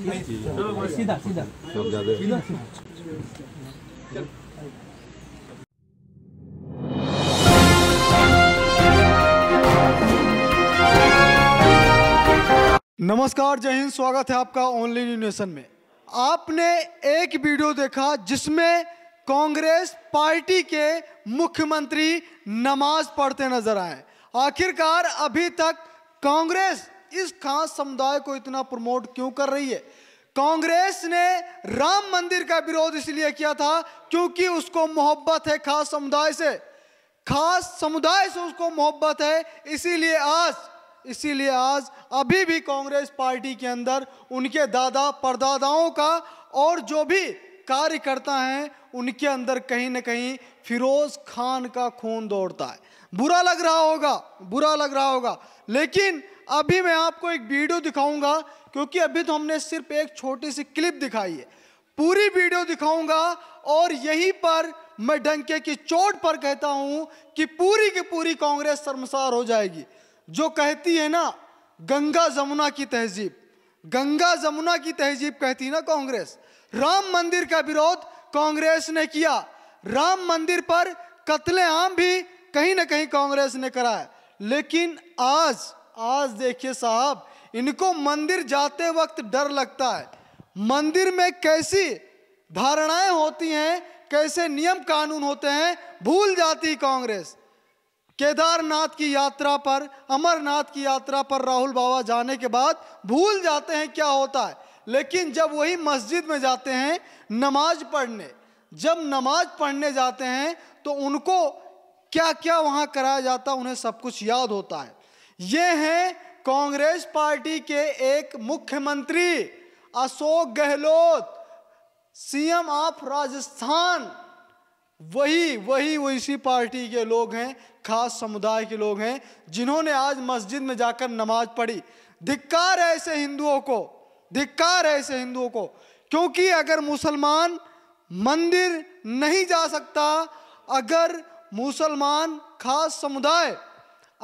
नमस्कार जय हिंद स्वागत है आपका ऑनलाइन नेशन में आपने एक वीडियो देखा जिसमें कांग्रेस पार्टी के मुख्यमंत्री नमाज पढ़ते नजर आए आखिरकार अभी तक कांग्रेस इस खास समुदाय को इतना प्रमोट क्यों कर रही है कांग्रेस ने राम मंदिर का विरोध इसलिए किया था क्योंकि उसको मोहब्बत है खास समुदाय से खास समुदाय से उसको मोहब्बत है इसीलिए आज इसीलिए आज अभी भी कांग्रेस पार्टी के अंदर उनके दादा परदादाओं का और जो भी कार्यकर्ता हैं उनके अंदर कहीं ना कहीं फिरोज़ खान का खून दौड़ता है बुरा लग रहा होगा बुरा लग रहा होगा लेकिन अभी मैं आपको एक वीडियो दिखाऊंगा क्योंकि अभी तो हमने सिर्फ एक छोटी सी क्लिप दिखाई है पूरी वीडियो दिखाऊंगा और यहीं पर मैं डंके की चोट पर कहता हूं कि पूरी की पूरी कांग्रेस शर्मसार हो जाएगी जो कहती है ना गंगा जमुना की तहजीब गंगा जमुना की तहजीब कहती ना कांग्रेस राम मंदिर का विरोध कांग्रेस ने किया राम मंदिर पर कत्लेआम भी कहीं ना कहीं कांग्रेस ने करा है लेकिन आज आज देखिए साहब इनको मंदिर जाते वक्त डर लगता है मंदिर में कैसी धारणाएं होती हैं कैसे नियम कानून होते हैं भूल जाती कांग्रेस केदारनाथ की यात्रा पर अमरनाथ की यात्रा पर राहुल बाबा जाने के बाद भूल जाते हैं क्या होता है लेकिन जब वही मस्जिद में जाते हैं नमाज पढ़ने जब नमाज पढ़ने जाते हैं तो उनको क्या क्या वहाँ कराया जाता उन्हें सब कुछ याद होता है ये हैं कांग्रेस पार्टी के एक मुख्यमंत्री अशोक गहलोत सीएम ऑफ राजस्थान वही वही वो इसी पार्टी के लोग हैं खास समुदाय के लोग हैं जिन्होंने आज मस्जिद में जाकर नमाज पढ़ी धिक्कार है ऐसे हिंदुओं को धिक्कार है ऐसे हिंदुओं को क्योंकि अगर मुसलमान मंदिर नहीं जा सकता अगर मुसलमान खास समुदाय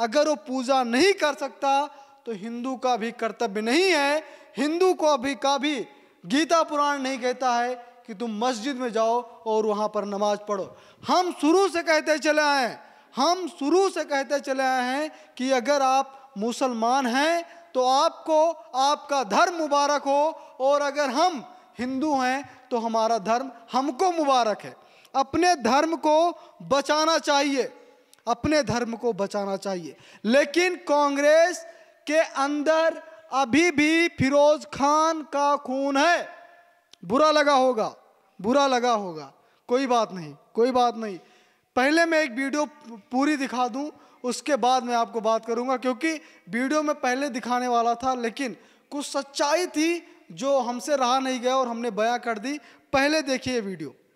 अगर वो पूजा नहीं कर सकता तो हिंदू का भी कर्तव्य नहीं है हिंदू को अभी का भी गीता पुराण नहीं कहता है कि तुम मस्जिद में जाओ और वहाँ पर नमाज पढ़ो हम शुरू से कहते चले आए हैं हम शुरू से कहते चले आए हैं कि अगर आप मुसलमान हैं तो आपको आपका धर्म मुबारक हो और अगर हम हिंदू हैं तो हमारा धर्म हमको मुबारक है अपने धर्म को बचाना चाहिए अपने धर्म को बचाना चाहिए लेकिन कांग्रेस के अंदर अभी भी फिरोज खान का खून है बुरा लगा होगा बुरा लगा होगा कोई बात नहीं कोई बात नहीं पहले मैं एक वीडियो पूरी दिखा दूं उसके बाद मैं आपको बात करूंगा क्योंकि वीडियो में पहले दिखाने वाला था लेकिन कुछ सच्चाई थी जो हमसे रहा नहीं गया और हमने बयां कर दी पहले देखिए वीडियो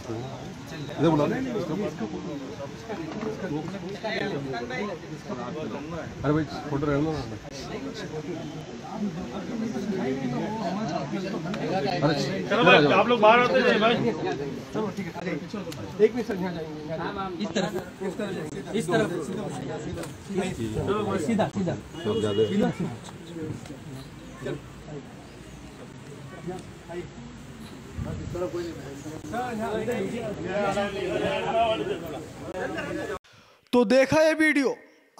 इधर बुला अरे भाई फोटो रहने दो अरे चलो भाई आप लोग बाहर होते हैं भाई चलो ठीक है एक मिनट सर यहाँ जाएंगे इस तरफ इस तरफ इस तरफ सीधा सीधा सीधा सीधा तो देखा ये वीडियो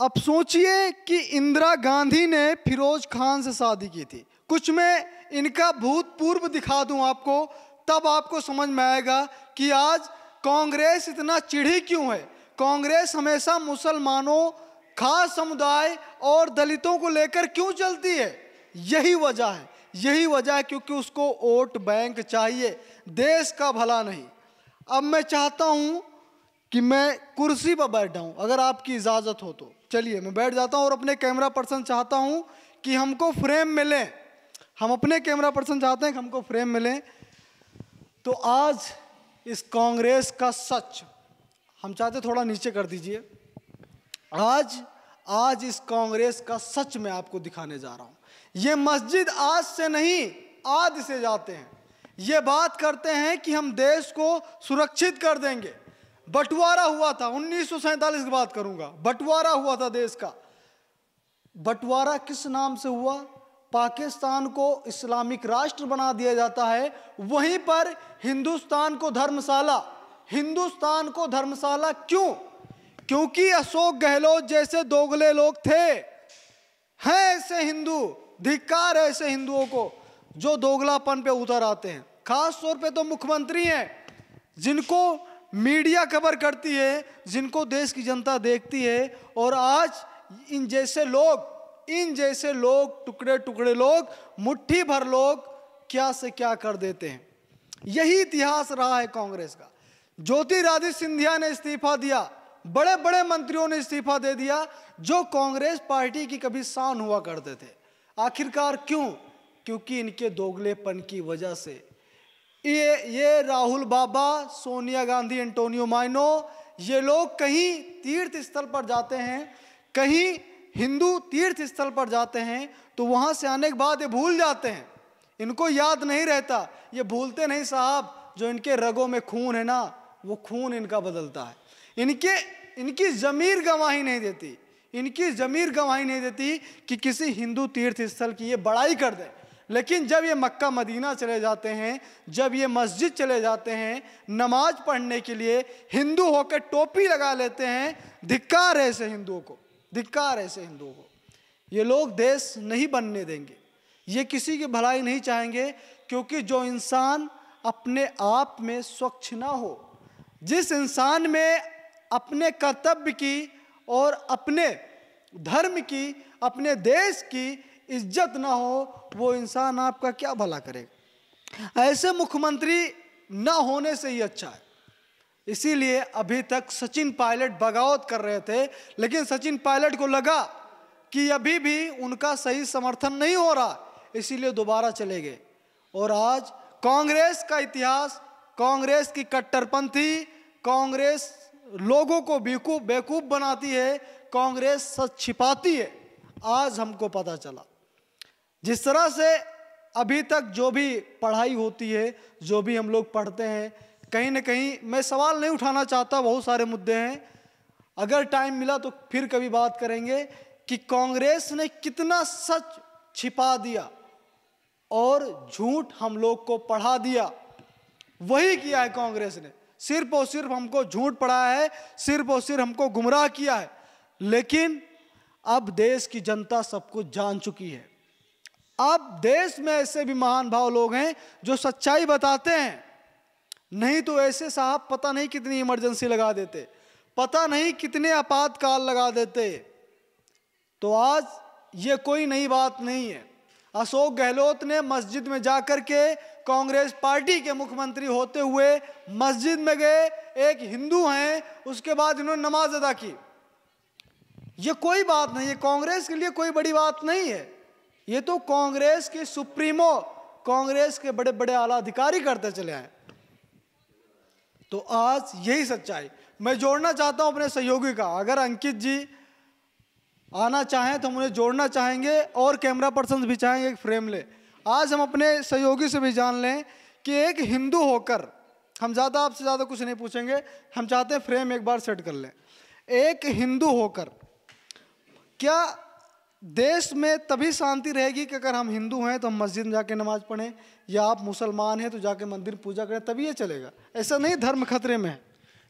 अब सोचिए कि इंदिरा गांधी ने फिरोज खान से शादी की थी कुछ मैं इनका भूतपूर्व दिखा दूं आपको तब आपको समझ में आएगा कि आज कांग्रेस इतना चिढ़ी क्यों है कांग्रेस हमेशा मुसलमानों खास समुदाय और दलितों को लेकर क्यों चलती है यही वजह है यही वजह है क्योंकि उसको वोट बैंक चाहिए देश का भला नहीं अब मैं चाहता हूँ कि मैं कुर्सी पर बैठ जाऊँ अगर आपकी इजाज़त हो तो चलिए मैं बैठ जाता हूँ और अपने कैमरा पर्सन चाहता हूँ कि हमको फ्रेम मिले हम अपने कैमरा पर्सन चाहते हैं कि हमको फ्रेम मिले तो आज इस कांग्रेस का सच हम चाहते थोड़ा नीचे कर दीजिए आज आज इस कांग्रेस का सच मैं आपको दिखाने जा रहा हूँ ये मस्जिद आज से नहीं आदि से जाते हैं ये बात करते हैं कि हम देश को सुरक्षित कर देंगे बंटवारा हुआ था उन्नीस की बात करूंगा बंटवारा हुआ था देश का बंटवारा किस नाम से हुआ पाकिस्तान को इस्लामिक राष्ट्र बना दिया जाता है वहीं पर हिंदुस्तान को धर्मशाला हिंदुस्तान को धर्मशाला क्यों क्योंकि अशोक गहलोत जैसे दोगले लोग थे हैं ऐसे हिंदू धिक्कार है ऐसे हिंदुओं को जो दोगलापन पे उतर आते हैं खास तौर पे तो मुख्यमंत्री हैं जिनको मीडिया कवर करती है जिनको देश की जनता देखती है और आज इन जैसे लोग इन जैसे लोग टुकड़े टुकड़े लोग मुट्ठी भर लोग क्या से क्या कर देते हैं यही इतिहास रहा है कांग्रेस का ज्योतिरादित्य सिंधिया ने इस्तीफा दिया बड़े बड़े मंत्रियों ने इस्तीफा दे दिया जो कांग्रेस पार्टी की कभी शान हुआ करते थे आखिरकार क्यों क्योंकि इनके दोगलेपन की वजह से ये ये राहुल बाबा सोनिया गांधी एंटोनियो माइनो ये लोग कहीं तीर्थ स्थल पर जाते हैं कहीं हिंदू तीर्थ स्थल पर जाते हैं तो वहाँ से आने के बाद ये भूल जाते हैं इनको याद नहीं रहता ये भूलते नहीं साहब जो इनके रगों में खून है ना वो खून इनका बदलता है इनके इनकी ज़मीर गवाही नहीं देती इनकी ज़मीर गवाही नहीं देती कि किसी हिंदू तीर्थ स्थल की ये बड़ाई कर दे लेकिन जब ये मक्का मदीना चले जाते हैं जब ये मस्जिद चले जाते हैं नमाज पढ़ने के लिए हिंदू होकर टोपी लगा लेते हैं धिक्कार है ऐसे हिंदुओं को धिक्कार है ऐसे हिंदुओं को ये लोग देश नहीं बनने देंगे ये किसी की भलाई नहीं चाहेंगे क्योंकि जो इंसान अपने आप में स्वच्छ ना हो जिस इंसान में अपने कर्तव्य की और अपने धर्म की अपने देश की इज्जत ना हो वो इंसान आपका क्या भला करेगा ऐसे मुख्यमंत्री ना होने से ही अच्छा है इसीलिए अभी तक सचिन पायलट बगावत कर रहे थे लेकिन सचिन पायलट को लगा कि अभी भी उनका सही समर्थन नहीं हो रहा इसीलिए दोबारा चले गए और आज कांग्रेस का इतिहास कांग्रेस की कट्टरपंथी कांग्रेस लोगों को बेकूफ बेकूफ बनाती है कांग्रेस सच छिपाती है आज हमको पता चला जिस तरह से अभी तक जो भी पढ़ाई होती है जो भी हम लोग पढ़ते हैं कहीं ना कहीं मैं सवाल नहीं उठाना चाहता बहुत सारे मुद्दे हैं अगर टाइम मिला तो फिर कभी बात करेंगे कि कांग्रेस ने कितना सच छिपा दिया और झूठ हम लोग को पढ़ा दिया वही किया है कांग्रेस ने सिर्फ और सिर्फ हमको झूठ पड़ा है सिर्फ और सिर्फ हमको गुमराह किया है लेकिन अब देश की जनता सब कुछ जान चुकी है अब देश में ऐसे भी महान भाव लोग हैं जो सच्चाई बताते हैं नहीं तो ऐसे साहब पता नहीं कितनी इमरजेंसी लगा देते पता नहीं कितने आपातकाल लगा देते तो आज ये कोई नई बात नहीं है अशोक गहलोत ने मस्जिद में जाकर के कांग्रेस पार्टी के मुख्यमंत्री होते हुए मस्जिद में गए एक हिंदू हैं उसके बाद इन्होंने नमाज अदा की ये कोई बात नहीं है कांग्रेस के लिए कोई बड़ी बात नहीं है ये तो कांग्रेस के सुप्रीमो कांग्रेस के बड़े बड़े आला अधिकारी करते चले हैं तो आज यही सच्चाई मैं जोड़ना चाहता हूं अपने सहयोगी का अगर अंकित जी आना चाहें तो हम उन्हें जोड़ना चाहेंगे और कैमरा पर्सन भी चाहेंगे एक फ्रेम ले आज हम अपने सहयोगी से भी जान लें कि एक हिंदू होकर हम ज़्यादा आपसे ज़्यादा कुछ नहीं पूछेंगे हम चाहते हैं फ्रेम एक बार सेट कर लें एक हिंदू होकर क्या देश में तभी शांति रहेगी कि अगर हम हिंदू हैं तो हम मस्जिद में जाके नमाज़ पढ़ें या आप मुसलमान हैं तो जाके मंदिर पूजा करें तभी ये चलेगा ऐसा नहीं धर्म खतरे में है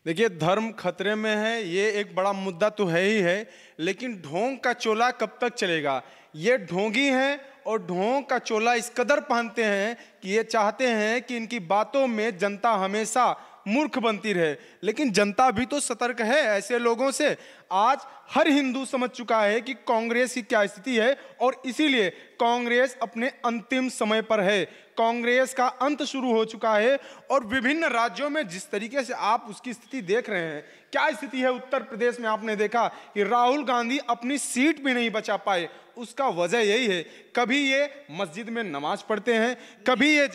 देखिए धर्म खतरे में है ये एक बड़ा मुद्दा तो है ही है लेकिन ढोंग का चोला कब तक चलेगा ये ढोंगी हैं और ढोंग का चोला इस कदर पहनते हैं कि ये चाहते हैं कि इनकी बातों में जनता हमेशा मूर्ख बनती रहे लेकिन जनता भी तो सतर्क है ऐसे लोगों से आज हर हिंदू समझ चुका है कि कांग्रेस की क्या स्थिति है और इसीलिए कांग्रेस अपने अंतिम समय पर है कांग्रेस का अंत शुरू हो चुका है और विभिन्न राज्यों में जिस तरीके से आप उसकी स्थिति देख रहे हैं क्या स्थिति है उत्तर प्रदेश में आपने देखा कि राहुल गांधी अपनी सीट भी नहीं बचा पाए उसका वजह यही है कभी ये मस्जिद में नमाज पढ़ते हैं कभी ये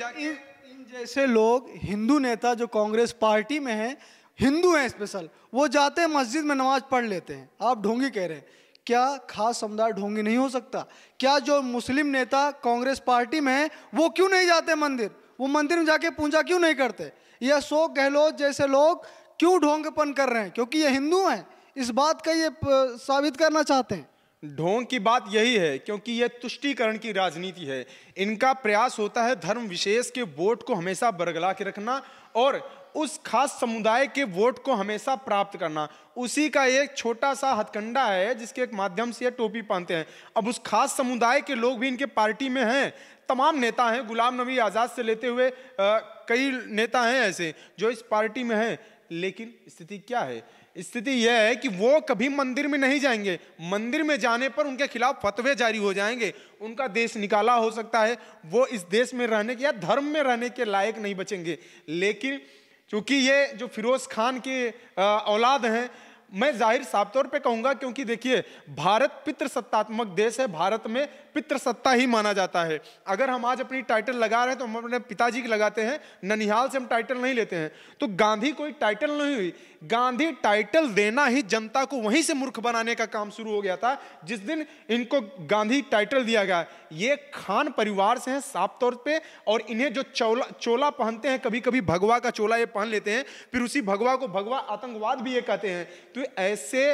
जैसे लोग हिंदू नेता जो कांग्रेस पार्टी में हैं हिंदू हैं स्पेशल वो जाते हैं मस्जिद में नमाज पढ़ लेते हैं आप ढोंगी कह रहे हैं क्या खास समुदाय ढोंगी नहीं हो सकता क्या जो मुस्लिम नेता कांग्रेस पार्टी में है वो क्यों नहीं जाते मंदिर वो मंदिर में जाके पूजा क्यों नहीं करते ये अशोक गहलोत जैसे लोग क्यों ढोंगपन कर रहे हैं क्योंकि ये हिंदू हैं इस बात का ये साबित करना चाहते हैं ढोंग की बात यही है क्योंकि यह तुष्टीकरण की राजनीति है इनका प्रयास होता है धर्म विशेष के वोट को हमेशा बरगला के रखना और उस खास समुदाय के वोट को हमेशा प्राप्त करना उसी का एक छोटा सा हथकंडा है जिसके एक माध्यम से यह टोपी पहनते हैं अब उस खास समुदाय के लोग भी इनके पार्टी में हैं तमाम नेता हैं गुलाम नबी आज़ाद से लेते हुए आ, कई नेता हैं ऐसे जो इस पार्टी में हैं लेकिन स्थिति क्या है स्थिति यह है कि वो कभी मंदिर में नहीं जाएंगे मंदिर में जाने पर उनके खिलाफ फतवे जारी हो जाएंगे उनका देश निकाला हो सकता है वो इस देश में रहने के या धर्म में रहने के लायक नहीं बचेंगे लेकिन चूंकि ये जो फिरोज़ खान के औलाद हैं मैं जाहिर साफ तौर पे कहूंगा क्योंकि देखिए भारत पितृसत्तात्मक देश है भारत में पितृसत्ता ही माना जाता है अगर हम आज अपनी टाइटल लगा रहे हैं तो हम अपने पिताजी की लगाते हैं ननिहाल से हम टाइटल नहीं लेते हैं तो गांधी कोई टाइटल नहीं हुई गांधी टाइटल देना ही जनता को वहीं से मूर्ख बनाने का काम शुरू हो गया था जिस दिन इनको गांधी टाइटल दिया गया ये खान परिवार से हैं साफ तौर पे और इन्हें जो चोला चोला पहनते हैं कभी कभी भगवा का चोला ये पहन लेते हैं फिर उसी भगवा को भगवा आतंकवाद भी ये कहते हैं तो ऐसे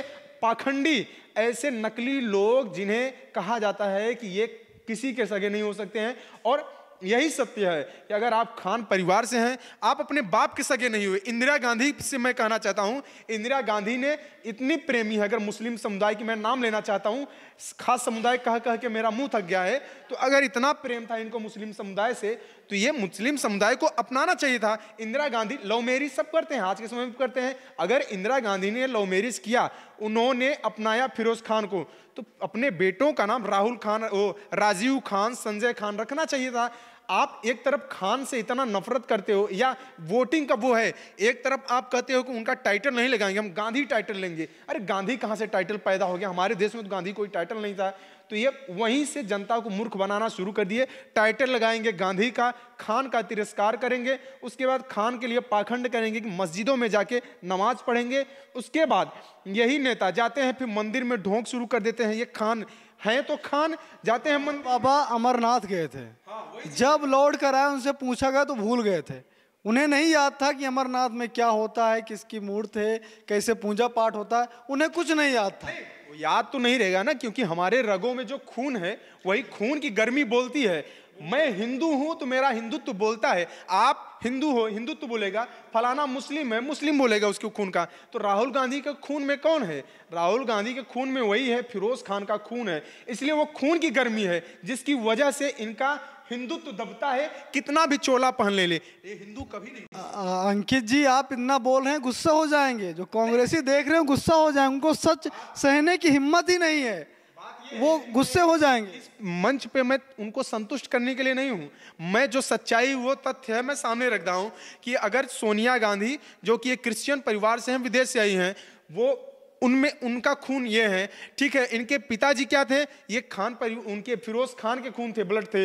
पाखंडी ऐसे नकली लोग जिन्हें कहा जाता है कि ये किसी के सगे नहीं हो सकते हैं और यही सत्य है कि अगर आप खान परिवार से हैं आप अपने बाप के सगे नहीं हुए इंदिरा गांधी से मैं कहना चाहता हूँ इंदिरा गांधी ने इतनी प्रेमी है अगर मुस्लिम समुदाय की मैं नाम लेना चाहता हूँ खास समुदाय कह कह के मेरा मुंह थक गया है तो अगर इतना प्रेम था इनको मुस्लिम समुदाय से तो ये मुस्लिम समुदाय को अपनाना चाहिए था इंदिरा गांधी लव मैरिज सब करते हैं आज के समय में करते हैं अगर इंदिरा गांधी ने लव मेरिज किया उन्होंने अपनाया फिरोज खान को तो अपने बेटों का नाम राहुल खान राजीव खान संजय खान रखना चाहिए था आप एक तरफ खान से इतना नफरत करते हो या वोटिंग का वो है एक तरफ आप कहते हो कि उनका टाइटल नहीं लगाएंगे हम गांधी टाइटल लेंगे अरे गांधी कहाँ से टाइटल पैदा हो गया हमारे देश में तो गांधी कोई टाइटल नहीं था तो ये वहीं से जनता को मूर्ख बनाना शुरू कर दिए टाइटल लगाएंगे गांधी का खान का तिरस्कार करेंगे उसके बाद खान के लिए पाखंड करेंगे कि मस्जिदों में जाके नमाज पढ़ेंगे उसके बाद यही नेता जाते हैं फिर मंदिर में ढोंक शुरू कर देते हैं ये खान हैं तो खान जाते हैं मन बाबा अमरनाथ गए थे हाँ, तो। जब लौट कर आए उनसे पूछा गया तो भूल गए थे उन्हें नहीं याद था कि अमरनाथ में क्या होता है किसकी मूर्त है कैसे पूजा पाठ होता है उन्हें कुछ नहीं याद था नहीं। याद तो नहीं रहेगा ना क्योंकि हमारे रगों में जो खून है वही खून की गर्मी बोलती है मैं हिंदू हूं तो मेरा हिंदुत्व तो बोलता है आप हिंदू हो हिंदुत्व बोलेगा फलाना मुस्लिम है मुस्लिम बोलेगा उसके खून का तो राहुल गांधी के खून में कौन है राहुल गांधी के खून में वही है फिरोज खान का खून है इसलिए वो खून की गर्मी है जिसकी वजह से इनका हिंदुत्व तो दबता है कितना भी चोला पहन ले ले ये हिंदू कभी नहीं अंकित जी आप इतना बोल रहे हैं गुस्सा हो जाएंगे जो कांग्रेसी देख रहे हो गुस्सा हो जाएंगे उनको सच सहने की हिम्मत ही नहीं है वो गुस्से हो जाएंगे इस मंच पे मैं उनको संतुष्ट करने के लिए नहीं हूँ मैं जो सच्चाई वो तथ्य है मैं सामने रखता हूँ कि अगर सोनिया गांधी जो कि एक क्रिश्चियन परिवार से हैं विदेश से आई हैं वो उनमें उनका खून ये है ठीक है इनके पिताजी क्या थे ये खान पर उनके फिरोज खान के खून थे ब्लड थे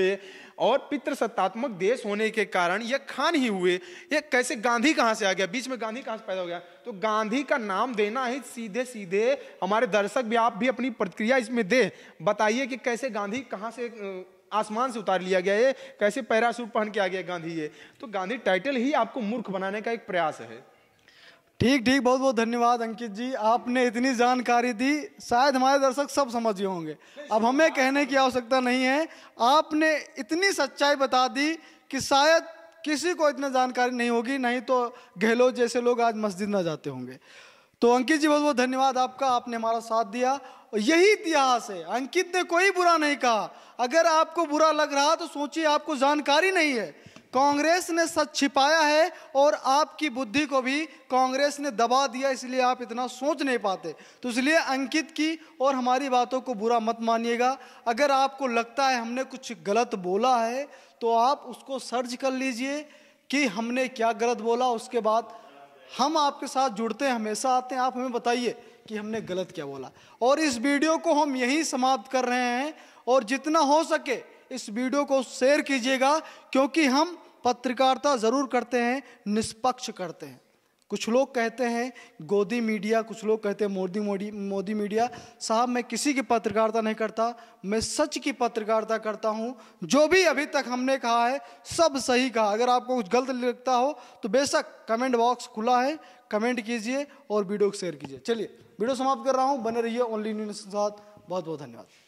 और पितृ सत्तात्मक देश होने के कारण ये खान ही हुए ये कैसे गांधी कहाँ से आ गया बीच में गांधी कहाँ से पैदा हो गया तो गांधी का नाम देना ही सीधे सीधे हमारे दर्शक भी आप भी अपनी प्रतिक्रिया इसमें दे बताइए कि कैसे गांधी कहाँ से आसमान से उतार लिया गया ये कैसे पैरासूट पहन के आ गया गांधी ये तो गांधी टाइटल ही आपको मूर्ख बनाने का एक प्रयास है ठीक ठीक बहुत बहुत धन्यवाद अंकित जी आपने इतनी जानकारी दी शायद हमारे दर्शक सब समझ गए होंगे अब हमें कहने की आवश्यकता नहीं है आपने इतनी सच्चाई बता दी कि शायद किसी को इतना जानकारी नहीं होगी नहीं तो गहलोत जैसे लोग आज मस्जिद ना जाते होंगे तो अंकित जी बहुत बहुत धन्यवाद आपका आपने हमारा साथ दिया और यही इतिहास है अंकित ने कोई बुरा नहीं कहा अगर आपको बुरा लग रहा तो सोचिए आपको जानकारी नहीं है कांग्रेस ने सच छिपाया है और आपकी बुद्धि को भी कांग्रेस ने दबा दिया इसलिए आप इतना सोच नहीं पाते तो इसलिए अंकित की और हमारी बातों को बुरा मत मानिएगा अगर आपको लगता है हमने कुछ गलत बोला है तो आप उसको सर्च कर लीजिए कि हमने क्या गलत बोला उसके बाद हम आपके साथ जुड़ते हैं हमेशा आते हैं आप हमें बताइए कि हमने गलत क्या बोला और इस वीडियो को हम यहीं समाप्त कर रहे हैं और जितना हो सके इस वीडियो को शेयर कीजिएगा क्योंकि हम पत्रकारिता ज़रूर करते हैं निष्पक्ष करते हैं कुछ लोग कहते हैं गोदी मीडिया कुछ लोग कहते हैं मोदी मोदी मोदी मीडिया साहब मैं किसी की पत्रकारिता नहीं करता मैं सच की पत्रकारिता करता हूँ जो भी अभी तक हमने कहा है सब सही कहा अगर आपको कुछ गलत लगता हो तो बेशक कमेंट बॉक्स खुला है कमेंट कीजिए और वीडियो को शेयर कीजिए चलिए वीडियो समाप्त कर रहा हूँ बने रहिए ओनली न्यूज के साथ बहुत बहुत धन्यवाद